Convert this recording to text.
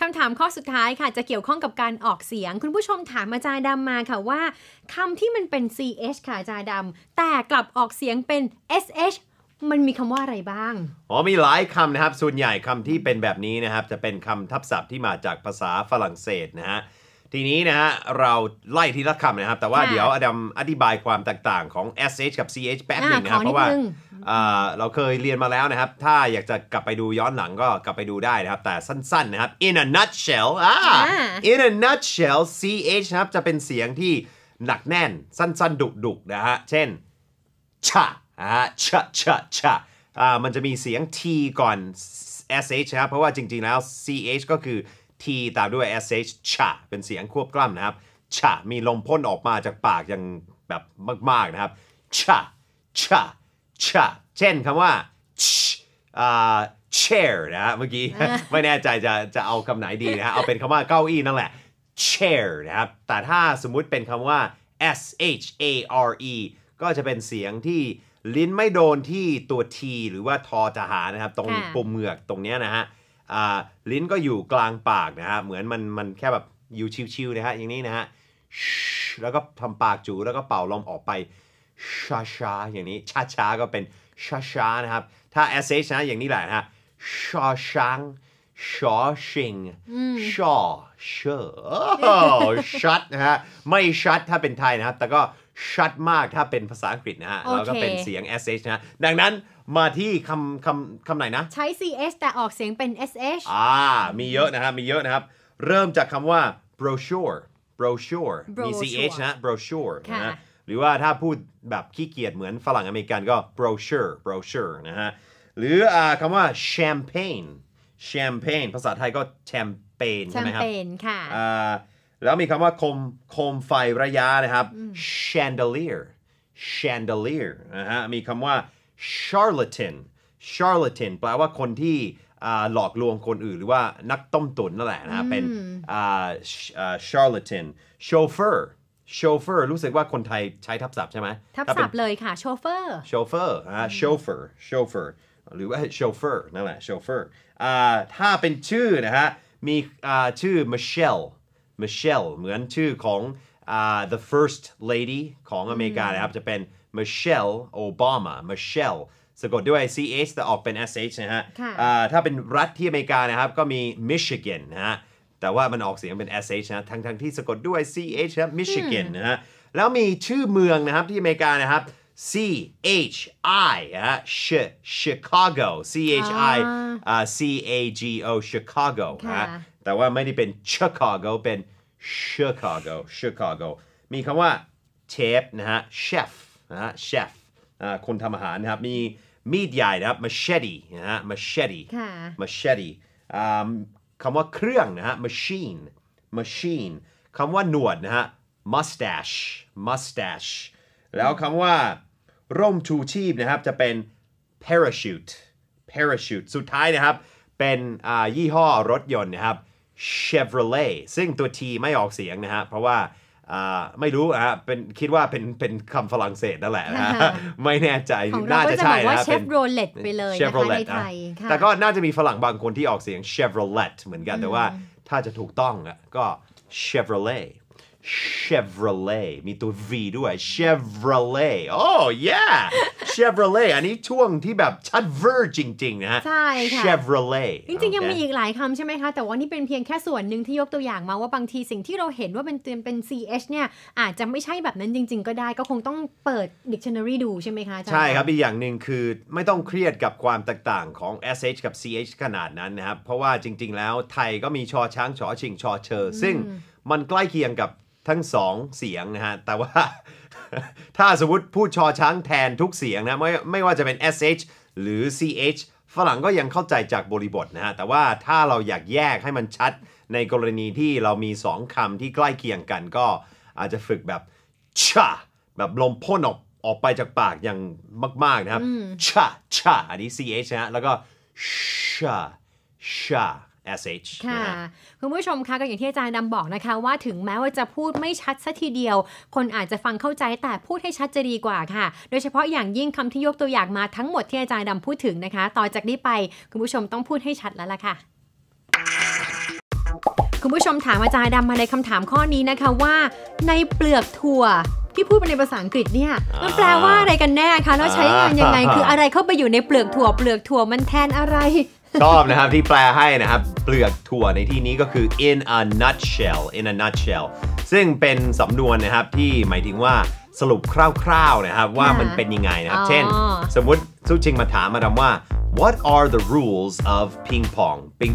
คำถามข้อสุดท้ายค่ะจะเกี่ยวข้องกับการออกเสียง คุณผู้ชมถามอาจารย์ดำมาค่ะว่าคำที่มันเป็น ch ค่ะอาจารย์ดำแต่กลับออกเสียงเป็น sh มันมีคำว่าอะไรบ้างอ๋อมีหลายคำนะครับ ส่วนใหญ่คำที่เป็นแบบนี้นะครับ จะเป็นคำทับศัพท์ที่มาจากภาษาฝรั่งเศสนะฮะทีนี้นะฮะเราไล่ทีละคำนะครับ แต่ว่าเดี๋ยวอดัมอธิบายความต่างๆ ของ sh กับ ch แป๊บหนึ่งนะครับเพราะว่าเราเคยเรียนมาแล้วนะครับ ถ้าอยากจะกลับไปดูย้อนหลังก็กลับไปดูได้นะครับ แต่สั้นๆนะครับ in a nutshell อ่า in a nutshell ch นะครับ จะเป็นเสียงที่หนักแน่นสั้นๆดุๆนะฮะ เช่นชะอ่าชะชะชะอ่า มันจะมีเสียง t ก่อน sh นะครับ เพราะว่าจริงๆแล้ว ch ก็คือ t ตามด้วย sh ชะเป็นเสียงควบกล้ำนะครับชะมีลมพ่นออกมาจากปากอย่างแบบมากๆนะครับชะชะชเช่นคำว่า ch a i r นะเมื่อกี้ไม่แน่ใจจะจะเอาคำไหนดีนะเอาเป็นคำว่าเก้าอี้นั่นแหละ chair นะครับ แต่ถ้าสมมุติเป็นคำว่า s h a r e ก็จะเป็นเสียงที่ ลิ้นไม่โดนที่ตัว t หรือว่าทอทหารนะครับ ตรงปุ่มเหงือกตรงเนี้ยนะฮะลิ้นก็อยู่กลางปากนะฮะ เหมือนมันมันแค่แบบอยู่ชิวๆนะฮะอย่างนี้นะฮะแล้วก็ทำปากจูแล้วก็เป่าลมออกไปช้าช้าอย่างนี้ช้าช้าก็เป็นช้าช้านะครับ ถ้า sh นะอย่างนี้แหละนะชาช้างชอชิงชอเชอชัดนะฮะไม่ชัดถ้าเป็นไทยนะครับแต่ก็ชัดมากถ้าเป็นภาษาอังกฤษนะฮะแล้วก็เป็นเสียง sh นะดังนั้นมาที่คำคำคำไหนนะ ใช้ ch แต่ออกเสียงเป็น sh อ่ามีเยอะนะครับมีเยอะนะครับ เริ่มจากคำว่า brochure brochure มี ch นะ brochure นะหรือว่าถ้าพูดแบบขี้เกียจเหมือนฝรั่งอเมริกันก็ brochure brochure นะฮะหรืออคำว่า champagne champagne ภาษาไทยก็แชมเปญใช่ไหมครับแชมเปญค่ะแล้วมีคำว่าโคมโคมไฟระยะนะครับ chandelier chandelier นะฮะมีคำว่า charlatan charlatan แปลว่าคนที่หลอกลวงคนอื่น หรือว่านักต้มตุ๋นนั่นแหละนะเป็น charlatan chauffeur โชเฟอร์รู้สึกว่าคนไทยใช้ทับศัพท์ใช่ไหมทับศัพท์เลยค่ะโชเฟอร์โชเฟอร์ฮะโชเฟอร์โชเฟอร์หรือว่าโชเฟอร์ นั่นแหละโชเฟอร์ถ้าเป็นชื่อนะฮะ มีชื่อมิเชลมิเชลเหมือนชื่อของอ the first lady ของอเมริกานะครับจะเป็นมิเชลโอบามามิเชลสะกดด้วย ch แต่ออกเป็น sh นะฮะถ้าเป็นรัฐที่อเมริกานะครับ ก็มีมิชิแกนนะฮะแต่ว่ามันออกเสียงเป็น sh นะทั้งทั้งที่สะกดด้วย ch ครับ Michigan นะฮะแล้วมีชื่อเมืองนะครับที่อเมริกานะครับ C H I ฮะ Chicago C H I C A G O Chicago ฮะแต่ว่าไม่ได้เป็น Chicago เป็น Chicago Chicago มีคำว่า chef นะฮะ chef นะฮะ chef คนทำอาหารนะครับ มีมีดใหญ่นะครับ machete นะฮะ machete machete คำว่าเครื่องนะฮะ machine machine คำว่าหนวดนะฮะ mustache mustache แล้วคำว่าร่มชูชีพนะครับ จะเป็น parachute parachute สุดท้ายนะครับ เป็นยี่ห้อรถยนต์นะครับ Chevrolet ซึ่งตัว T ไม่ออกเสียงนะฮะเพราะว่าไม่รู้อ่ะเป็นคิดว่าเป็นเป็นคำฝรั่งเศสนั่นแหละนะไม่แน่ใจ น่าจะใช่นะเชฟโรเลตไปเลยในไทย แต่ก็น่าจะมีฝรั่งบางคนที่ออกเสียงเชฟโรเลตเหมือนกัน แต่ว่าถ้าจะถูกต้องก็เชฟโรเลต Chevrolet มีตัว V ด้วย Chevrolet oh yeah Chevrolet อันนี้ช่วงที่แบบ ชัดเวอร์จริงๆนะฮะ ใช่ค่ะ Chevrolet จริงๆยังมีอีกหลายคำใช่ไหมคะ แต่ว่านี่เป็นเพียงแค่ส่วนหนึ่งที่ยกตัวอย่างมาว่าบางทีสิ่งที่เราเห็นว่าเป็นเป็น CH เนี่ยอาจจะไม่ใช่แบบนั้นจริงๆ ก็ได้ก็คงต้องเปิด dictionary ดูใช่ไหมคะ ใช่ครับอีกอย่างหนึ่งคือไม่ต้องเครียดกับความแตกต่างของ SH กับ CH ขนาดนั้นนะครับเพราะว่าจริง ๆ แล้วไทยก็มีชอช้างชอชิงชอเชอซึ่งมันใกล้เคียงกับทั้งสองเสียงนะฮะ แต่ว่า ถ้าสมมติพูดชอช้างแทนทุกเสียงนะไม่ไม่ว่าจะเป็น sh หรือ ch ฝรั่งก็ยังเข้าใจจากบริบทนะฮะ แต่ว่าถ้าเราอยากแยกให้มันชัดในกรณีที่เรามี 2 คำที่ใกล้เคียงกันก็อาจจะฝึกแบบชะแบบลมพ่นออกออกไปจากปากอย่างมาก ๆ นะครับชะชะอันนี้ ch นะแล้วก็ชะชะ sh ค่ะคุณผู้ชมคะก็อย่างที่อาจารย์ดำบอกนะคะ ว่าถึงแม้ว่าจะพูดไม่ชัดสัทีเดียว คนอาจจะฟังเข้าใจแต่พูดให้ชัดจะดีกว่าค่ะ โดยเฉพาะอย่างยิ่งคำที่ยกตัวอย่างมาทั้งหมด ที่อาจารย์ดำพูดถึงนะคะ ต่อจากนี้ไปคุณผู้ชมต้องพูดให้ชัดแล้วล่ะค่ะ คุณผู้ชมถามอาจารย์ดำมาในคำถามข้อนี้นะคะว่า ในเปลือกถั่ว ที่พูดเป็ในภาษาอังกฤษเนี่ยมันแปลว่าอะไรกันแน่คะแล้วใช้งานยังไงคืออะไรเข้าไปอยู่ในเปลือกถั่วเปลือกถั่วมันแทนอะไรชอบนะครับที่แปลให้นะครับเปลือกถั่วในที่นี้ก็คือ in a nutshell in a nutshell ซึ่งเป็นสำนวนนะครับที่หมายถึงว่าสรุปคร่าวๆนะครับว่ามันเป็นยังไงนะครับเช่น สมมติซูชิงมาถามมาดามว่า what are the rules of ping pong